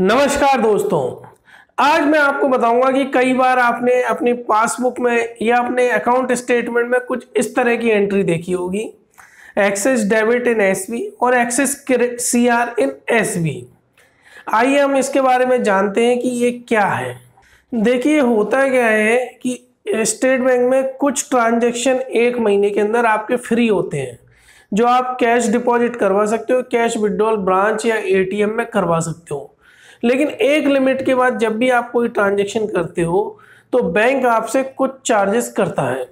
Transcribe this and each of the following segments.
नमस्कार दोस्तों आज मैं आपको बताऊंगा कि कई बार आपने अपनी पासबुक में या अपने अकाउंट स्टेटमेंट में कुछ इस तरह की एंट्री देखी होगी एक्सेस डेबिट इन एस और excess C R in S आइए हम इसके बारे में जानते हैं कि ये क्या है देखिए होता क्या है कि स्टेट बैंक में कुछ ट्रांजेक्शन एक महीने के अंदर आपके फ्री होते हैं जो आप कैश डिपॉजिट करवा सकते हो कैश विड्रॉल ब्रांच या एटीएम में करवा सकते हो लेकिन एक लिमिट के बाद जब भी आप कोई ट्रांजेक्शन करते हो तो बैंक आपसे कुछ चार्जेस करता है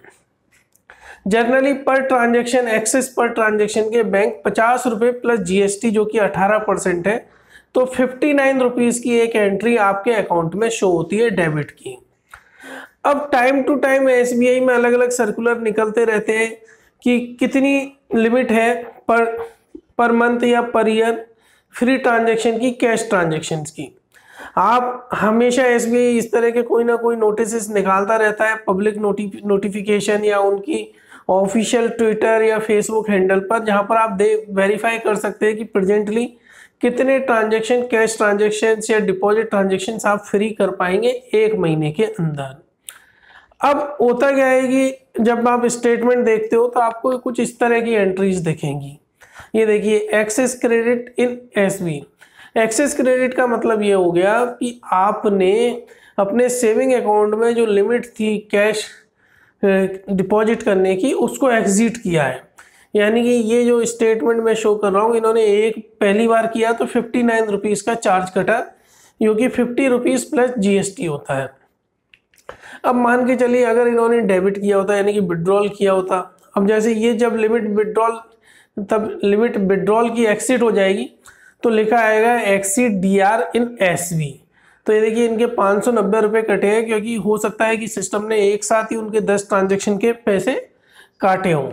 जनरली पर ट्रांजेक्शन एक्सेस पर ट्रांजेक्शन के बैंक पचास रुपये प्लस जीएसटी जो कि अठारह परसेंट है तो फिफ्टी नाइन रुपीज़ की एक एंट्री आपके अकाउंट में शो होती है डेबिट की अब टाइम टू टाइम एस में अलग अलग सर्कुलर निकलते रहते हैं कि कितनी लिमिट है पर पर मंथ या पर ईयर फ्री ट्रांजेक्शन की कैश ट्रांजेक्शन की आप हमेशा एस इस तरह के कोई ना कोई नोटिस निकालता रहता है पब्लिक नोटि नोटिफिकेशन या उनकी ऑफिशियल ट्विटर या फेसबुक हैंडल पर जहाँ पर आप दे वेरीफाई कर सकते हैं कि प्रेजेंटली कितने ट्रांजेक्शन कैश ट्रांजेक्शन या डिपॉजिट ट्रांजेक्शन आप फ्री कर पाएंगे एक महीने के अंदर अब होता क्या है कि जब आप स्टेटमेंट देखते हो तो आपको कुछ इस तरह की एंट्रीज दिखेंगी ये देखिए excess credit in S B excess credit का मतलब ये हो गया कि आपने अपने सेविंग अकाउंट में जो लिमिट थी कैश डिपॉजिट करने की उसको एग्जिट किया है यानी कि ये जो स्टेटमेंट मैं शो कर रहा हूँ इन्होंने एक पहली बार किया तो फिफ्टी नाइन रुपीज़ का चार्ज कटा जो कि फिफ्टी रुपीज़ प्लस जीएसटी होता है अब मान के चलिए अगर इन्होंने डेबिट किया होता यानी कि विड्रॉल किया होता अब जैसे ये जब लिमिट विड्रॉल तब लिमिट विड्रॉल की एक्सिट हो जाएगी तो लिखा आएगा exceed D R in S V तो ये देखिए इनके पाँच सौ नब्बे रुपये कटे हैं क्योंकि हो सकता है कि सिस्टम ने एक साथ ही उनके दस ट्रांजेक्शन के पैसे काटे हों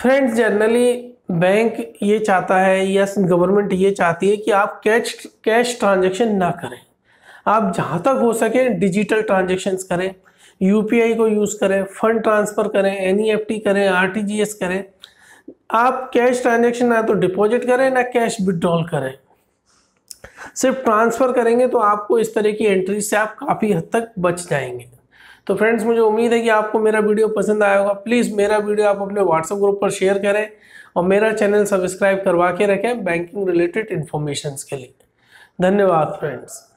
फ्रेंड्स जनरली बैंक ये चाहता है या गवर्नमेंट ये चाहती है कि आप कैश कैश ट्रांजेक्शन ना करें आप जहाँ तक हो सके डिजिटल ट्रांजेक्शन्स करें यूपीआई को यूज़ करें फ़ंड ट्रांसफ़र करें एनईएफटी e करें आरटीजीएस करें आप कैश ट्रांजेक्शन ना तो डिपॉजिट करें ना कैश विड्रॉल करें सिर्फ ट्रांसफ़र करेंगे तो आपको इस तरह की एंट्री से आप काफ़ी हद तक बच जाएंगे तो फ्रेंड्स मुझे उम्मीद है कि आपको मेरा वीडियो पसंद आया होगा प्लीज़ मेरा वीडियो आप अपने व्हाट्सएप ग्रुप पर शेयर करें और मेरा चैनल सब्सक्राइब करवा के रखें बैंकिंग रिलेटेड इन्फॉर्मेशन के लिए धन्यवाद फ्रेंड्स